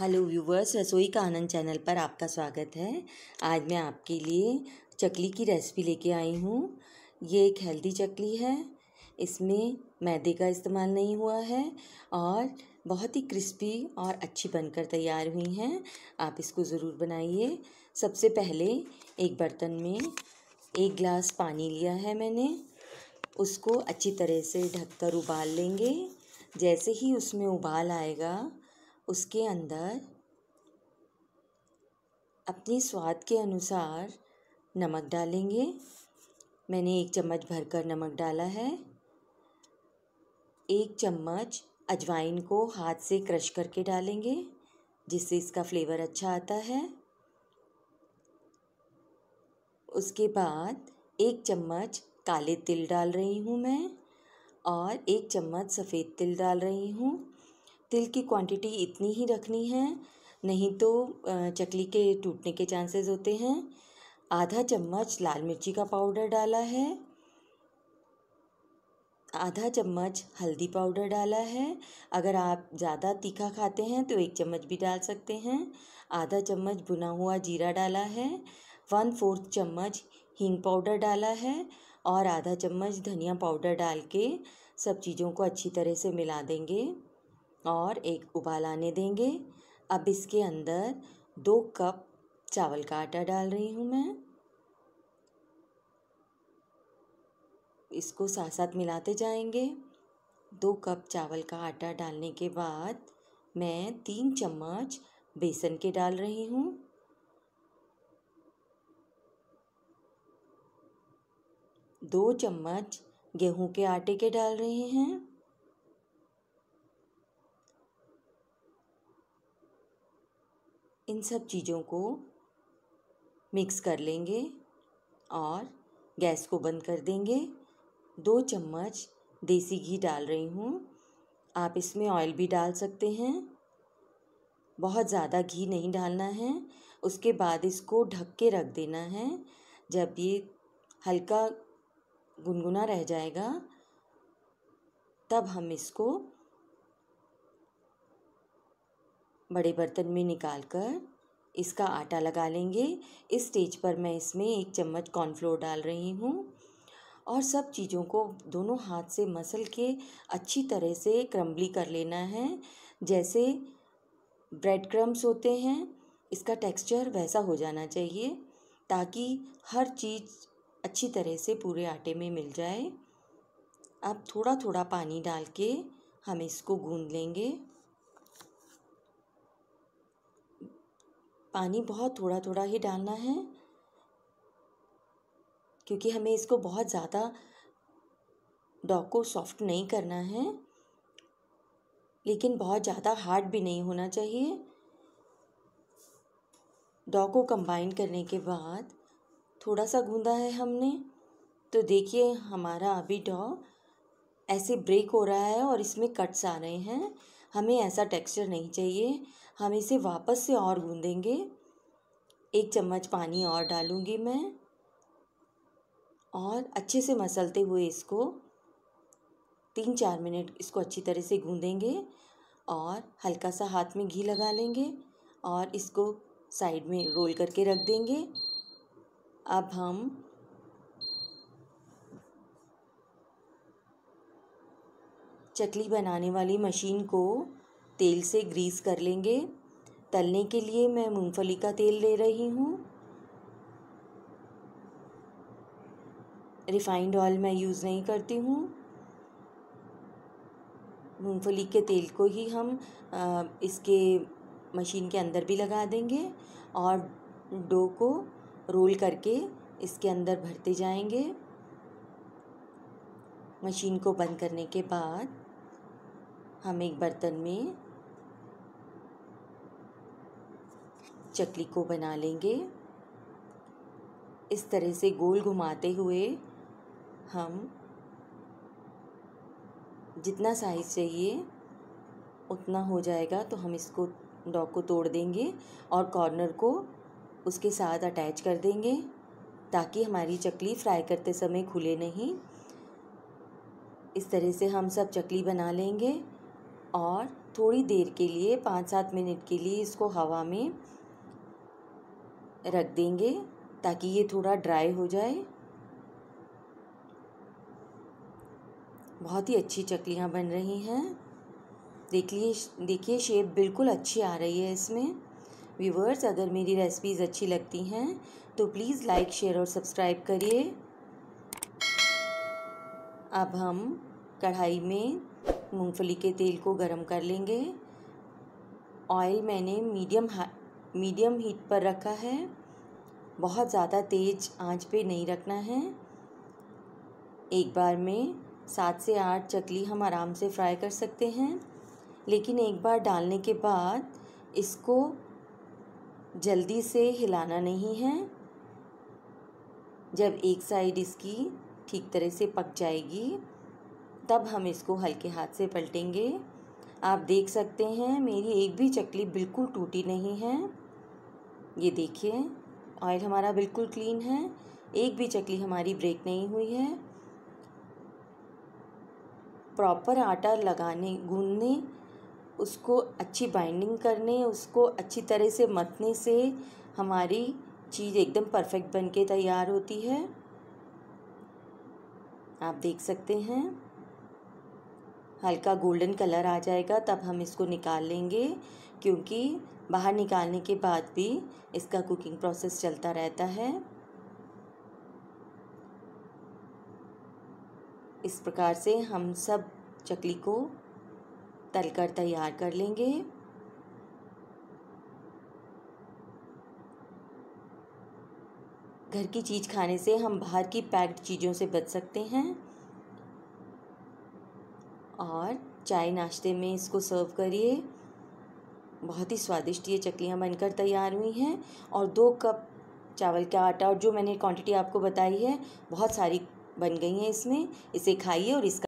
hello viewers रसोई का आनंद channel पर आपका स्वागत है आज मैं आपके लिए चकली की रेसिपी लेके आई हूँ ये एक हेल्दी चकली है इसमें मैदे का इस्तेमाल नहीं हुआ है और बहुत ही क्रिस्पी और अच्छी बनकर तैयार हुई हैं आप इसको ज़रूर बनाइए सबसे पहले एक बर्तन में एक गिलास पानी लिया है मैंने उसको अच्छी तरह से ढककर उबाल लेंगे जैसे ही उसमें उबाल आएगा उसके अंदर अपने स्वाद के अनुसार नमक डालेंगे मैंने एक चम्मच भरकर नमक डाला है एक चम्मच अजवाइन को हाथ से क्रश करके डालेंगे जिससे इसका फ्लेवर अच्छा आता है उसके बाद एक चम्मच काले तिल डाल रही हूँ मैं और एक चम्मच सफ़ेद तिल डाल रही हूँ तिल की क्वांटिटी इतनी ही रखनी है नहीं तो चकली के टूटने के चांसेस होते हैं आधा चम्मच लाल मिर्ची का पाउडर डाला है आधा चम्मच हल्दी पाउडर डाला है अगर आप ज़्यादा तीखा खाते हैं तो एक चम्मच भी डाल सकते हैं आधा चम्मच भुना हुआ जीरा डाला है वन फोर्थ चम्मच हींग पाउडर डाला है और आधा चम्मच धनिया पाउडर डाल के सब चीज़ों को अच्छी तरह से मिला देंगे और एक उबाल आने देंगे अब इसके अंदर दो कप चावल का आटा डाल रही हूँ मैं इसको साथ साथ मिलाते जाएंगे दो कप चावल का आटा डालने के बाद मैं तीन चम्मच बेसन के डाल रही हूँ दो चम्मच गेहूं के आटे के डाल रहे हैं इन सब चीज़ों को मिक्स कर लेंगे और गैस को बंद कर देंगे दो चम्मच देसी घी डाल रही हूँ आप इसमें ऑयल भी डाल सकते हैं बहुत ज़्यादा घी नहीं डालना है उसके बाद इसको ढक के रख देना है जब ये हल्का गुनगुना रह जाएगा तब हम इसको बड़े बर्तन में निकाल कर इसका आटा लगा लेंगे इस स्टेज पर मैं इसमें एक चम्मच कॉर्नफ्लोर डाल रही हूँ और सब चीज़ों को दोनों हाथ से मसल के अच्छी तरह से क्रम्बली कर लेना है जैसे ब्रेड क्रम्स होते हैं इसका टेक्सचर वैसा हो जाना चाहिए ताकि हर चीज़ अच्छी तरह से पूरे आटे में मिल जाए अब थोड़ा थोड़ा पानी डाल के हम इसको गूंद लेंगे पानी बहुत थोड़ा थोड़ा ही डालना है क्योंकि हमें इसको बहुत ज़्यादा डॉग को सॉफ्ट नहीं करना है लेकिन बहुत ज़्यादा हार्ड भी नहीं होना चाहिए डॉ को कंबाइन करने के बाद थोड़ा सा गूंदा है हमने तो देखिए हमारा अभी डॉ ऐसे ब्रेक हो रहा है और इसमें कट्स आ रहे हैं हमें ऐसा टेक्सचर नहीं चाहिए हम इसे वापस से और गूंदेंगे एक चम्मच पानी और डालूँगी मैं और अच्छे से मसलते हुए इसको तीन चार मिनट इसको अच्छी तरह से गूंदेंगे और हल्का सा हाथ में घी लगा लेंगे और इसको साइड में रोल करके रख देंगे अब हम चकली बनाने वाली मशीन को तेल से ग्रीस कर लेंगे तलने के लिए मैं मूंगफली का तेल ले रही हूँ रिफाइंड ऑयल मैं यूज़ नहीं करती हूँ मूंगफली के तेल को ही हम इसके मशीन के अंदर भी लगा देंगे और डो को रोल करके इसके अंदर भरते जाएंगे मशीन को बंद करने के बाद हम एक बर्तन में चकली को बना लेंगे इस तरह से गोल घुमाते हुए हम जितना साइज़ चाहिए उतना हो जाएगा तो हम इसको डॉग को तोड़ देंगे और कॉर्नर को उसके साथ अटैच कर देंगे ताकि हमारी चकली फ्राई करते समय खुले नहीं इस तरह से हम सब चकली बना लेंगे और थोड़ी देर के लिए पाँच सात मिनट के लिए इसको हवा में रख देंगे ताकि ये थोड़ा ड्राई हो जाए बहुत ही अच्छी चकलियाँ बन रही हैं देखिए देखिए शेप बिल्कुल अच्छी आ रही है इसमें व्यूवर्स अगर मेरी रेसिपीज़ अच्छी लगती हैं तो प्लीज़ लाइक शेयर और सब्सक्राइब करिए अब हम कढ़ाई में मूंगफली के तेल को गरम कर लेंगे ऑयल मैंने मीडियम मीडियम हीट पर रखा है बहुत ज़्यादा तेज़ आंच पे नहीं रखना है एक बार में सात से आठ चकली हम आराम से फ्राई कर सकते हैं लेकिन एक बार डालने के बाद इसको जल्दी से हिलाना नहीं है जब एक साइड इसकी ठीक तरह से पक जाएगी तब हम इसको हल्के हाथ से पलटेंगे आप देख सकते हैं मेरी एक भी चकली बिल्कुल टूटी नहीं है ये देखिए ऑयल हमारा बिल्कुल क्लीन है एक भी चकली हमारी ब्रेक नहीं हुई है प्रॉपर आटा लगाने गूंदने उसको अच्छी बाइंडिंग करने उसको अच्छी तरह से मथने से हमारी चीज़ एकदम परफेक्ट बन के तैयार होती है आप देख सकते हैं हल्का गोल्डन कलर आ जाएगा तब हम इसको निकाल लेंगे क्योंकि बाहर निकालने के बाद भी इसका कुकिंग प्रोसेस चलता रहता है इस प्रकार से हम सब चकली को तलकर तैयार कर लेंगे घर की चीज़ खाने से हम बाहर की पैक्ड चीज़ों से बच सकते हैं और चाय नाश्ते में इसको सर्व करिए बहुत ही स्वादिष्ट ये चकलियाँ बनकर तैयार हुई हैं और दो कप चावल का आटा और जो मैंने क्वांटिटी आपको बताई है बहुत सारी बन गई हैं इसमें इसे खाइए और इसका